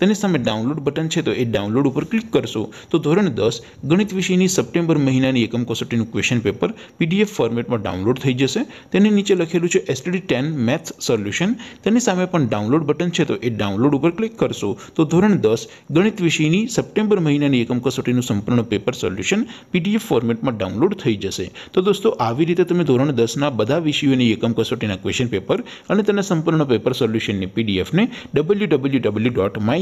તેની સામે download button છે તો એ ડાઉનલોડ ઉપર ક્લિક કરશો તો ધોરણ દસ ગણિત વિષયની સપ્ટેમ્બર મહિનાની એકમ કસોટીનું ક્વેશ્ચન પેપર પીડીએફ ફોર્મેટમાં ડાઉનલોડ થઈ જશે તેની નીચે લખેલું છે એસટીડી ટેન મેથ્સ સોલ્યુશન તેની સામે પણ ડાઉનલોડ બટન છે તો એ ડાઉનલોડ ઉપર ક્લિક કરશો તો ધોરણ દસ ગણિત વિષયની સપ્ટેમ્બર મહિનાની એકમ કસોટીનું સંપૂર્ણ પેપર સોલ્યુશન પીડીએફ ફોર્મેટમાં ડાઉનલોડ થઈ જશે તો દોસ્તો આવી રીતે તમે ધોરણ દસના બધા વિષયોની એકમ કસોટીના ક્વેશ્ચન પેપર અને તેના સંપૂર્ણ પેપર સોલ્યુશનની પીડીએફને W W W dot my